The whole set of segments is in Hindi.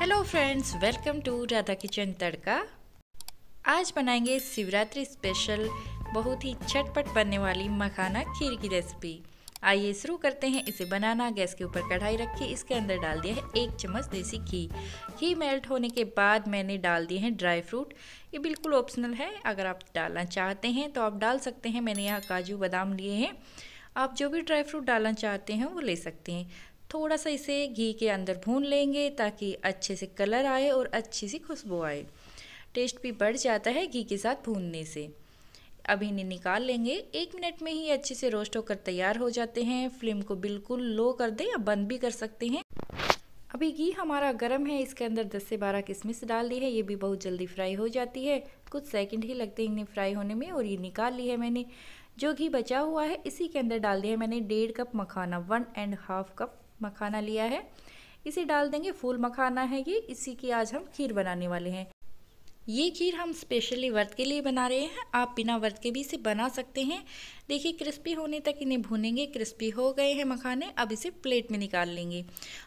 hello friends welcome to Radha kitchen Tadka आज बनाएंगे शिवरात्रि स्पेशल बहुत ही चटपट बनने वाली मखाना खीर की रेसिपी आइए शुरू करते हैं इसे बनाना गैस के ऊपर कढ़ाई रखी इसके अंदर डाल दिया है एक चम्मच देसी घी घी मेल्ट होने के बाद मैंने डाल दिए हैं ड्राई फ्रूट ये बिल्कुल ऑप्शनल है अगर आप डालना चाहते हैं तो आप डाल सकते हैं मैंने यहाँ काजू बादाम लिए हैं आप जो भी ड्राई फ्रूट डालना चाहते हैं वो ले सकते हैं थोड़ा सा इसे घी के अंदर भून लेंगे ताकि अच्छे से कलर आए और अच्छी सी खुशबू आए टेस्ट भी बढ़ जाता है घी के साथ भूनने से अब इन्हें निकाल लेंगे एक मिनट में ही अच्छे से रोस्ट होकर तैयार हो जाते हैं फ्लेम को बिल्कुल लो कर दें या बंद भी कर सकते हैं अभी घी हमारा गर्म है इसके अंदर 10 से 12 किशमिश डाल दी है ये भी बहुत जल्दी फ्राई हो जाती है कुछ सेकंड ही लगते हैं इन्हें फ्राई होने में और ये निकाल ली है मैंने जो घी बचा हुआ है इसी के अंदर डाल दिया है मैंने डेढ़ कप मखाना one and half cup makhana लिया है इसे डाल देंगे फूल मखाना है ये इसी की आज हम खीर बनाने वाले हैं ये खीर हम स्पेशली व्रत के लिए बना रहे हैं आप बिना व्रत के भी इसे बना सकते हैं देखिए क्रिस्पी होने तक इन्हें भुनेंगे क्रिस्पी हो गए हैं मखाने अब इसे प्लेट में निकाल लेंगे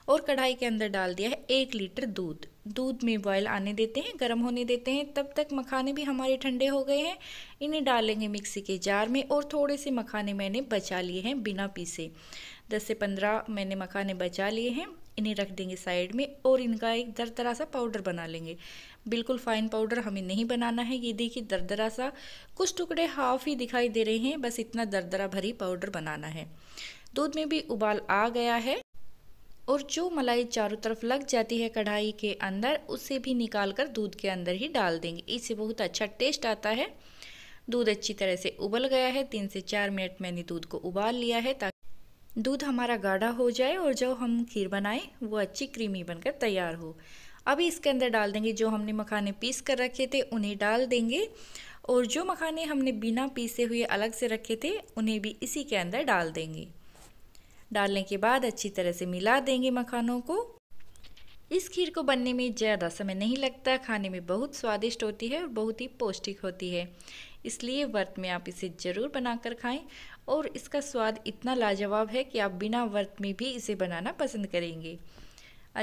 और कढ़ाई के अंदर डाल दिया है एक लीटर दूध दूध में बॉयल आने देते हैं गर्म होने देते हैं तब तक मखाने भी हमारे ठंडे हो गए हैं इन्हें डालेंगे मिक्सी के जार में और थोड़े से मखाने मैंने बचा लिए हैं बिना पीसे दस से पंद्रह मैंने मखाने बचा लिए हैं इन्हें रख देंगे साइड में और इनका एक दरदरा सा पाउडर बना लेंगे बिल्कुल फाइन पाउडर हमें नहीं बनाना है ये देखिए दरदरा सा कुछ टुकड़े हाफ ही दिखाई दे रहे हैं बस इतना दरदरा भरी पाउडर बनाना है दूध में भी उबाल आ गया है और जो मलाई चारों तरफ लग जाती है कढ़ाई के अंदर उसे भी निकाल कर दूध के अंदर ही डाल देंगे इससे बहुत अच्छा टेस्ट आता है दूध अच्छी तरह से उबल गया है तीन से चार मिनट मैंने दूध को उबाल लिया है ताकि दूध हमारा गाढ़ा हो जाए और जो हम खीर बनाएं वो अच्छी क्रीमी बनकर तैयार हो अभी इसके अंदर डाल देंगे जो हमने मखाने पीस कर रखे थे उन्हें डाल देंगे और जो मखाने हमने बिना पीसे हुए अलग से रखे थे उन्हें भी इसी के अंदर डाल देंगे डालने के बाद अच्छी तरह से मिला देंगे मखानों को इस खीर को बनने में ज़्यादा समय नहीं लगता खाने में बहुत स्वादिष्ट होती है और बहुत ही पौष्टिक होती है इसलिए व्रत में आप इसे ज़रूर बनाकर खाएं और इसका स्वाद इतना लाजवाब है कि आप बिना व्रत में भी इसे बनाना पसंद करेंगे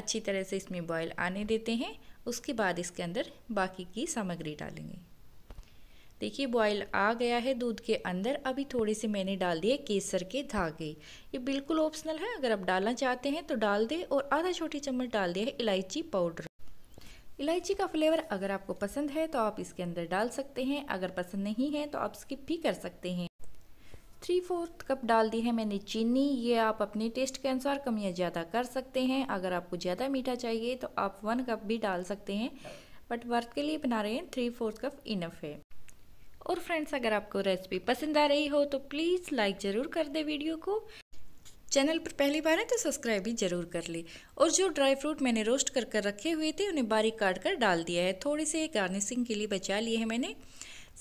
अच्छी तरह से इसमें बॉयल आने देते हैं उसके बाद इसके अंदर बाकी की सामग्री डालेंगे देखिए बॉयल आ गया है दूध के अंदर अभी थोड़े से मैंने डाल दिए केसर के धागे ये बिल्कुल ऑप्शनल है अगर आप डालना चाहते हैं तो डाल दें और आधा छोटी चम्मच डाल दिया है इलायची पाउडर इलायची का फ्लेवर अगर आपको पसंद है तो आप इसके अंदर डाल सकते हैं अगर पसंद नहीं है तो आप स्किप भी कर सकते हैं थ्री फोर्थ कप डाल दी है मैंने चीनी ये आप अपने टेस्ट के अनुसार कम या ज़्यादा कर सकते हैं अगर आपको ज़्यादा मीठा चाहिए तो आप वन कप भी डाल सकते हैं बट वर्थ के लिए बना रहे हैं थ्री फोर्थ कप इनफ है और फ्रेंड्स अगर आपको रेसिपी पसंद आ रही हो तो प्लीज़ लाइक ज़रूर कर दे वीडियो को चैनल पर पहली बार है तो सब्सक्राइब भी जरूर कर ले और जो ड्राई फ्रूट मैंने रोस्ट कर कर रखे हुए थे उन्हें बारीक काट कर डाल दिया है थोड़े से गार्निशिंग के लिए बचा लिए हैं मैंने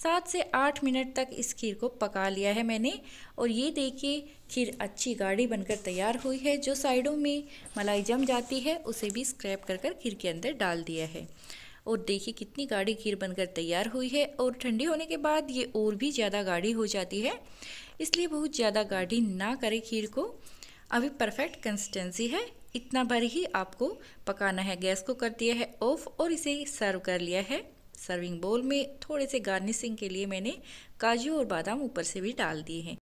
सात से आठ मिनट तक इस खीर को पका लिया है मैंने और ये देखिए खीर अच्छी गाढ़ी बनकर तैयार हुई है जो साइडों में मलाई जम जाती है उसे भी स्क्रैप कर कर खीर के अंदर डाल दिया है और देखिए कितनी गाढ़ी खीर बनकर तैयार हुई है और ठंडी होने के बाद ये और भी ज़्यादा गाढ़ी हो जाती है इसलिए बहुत ज़्यादा गाढ़ी ना करें खीर को अभी परफेक्ट कंसिस्टेंसी है इतना भर ही आपको पकाना है गैस को कर दिया है ऑफ और इसे सर्व कर लिया है सर्विंग बोल में थोड़े से गार्निशिंग के लिए मैंने काजू और बादाम ऊपर से भी डाल दिए हैं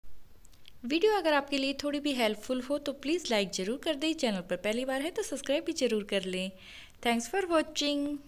वीडियो अगर आपके लिए थोड़ी भी हेल्पफुल हो तो प्लीज़ लाइक ज़रूर कर दें चैनल पर पहली बार है तो सब्सक्राइब भी ज़रूर कर लें थैंक्स फॉर वॉचिंग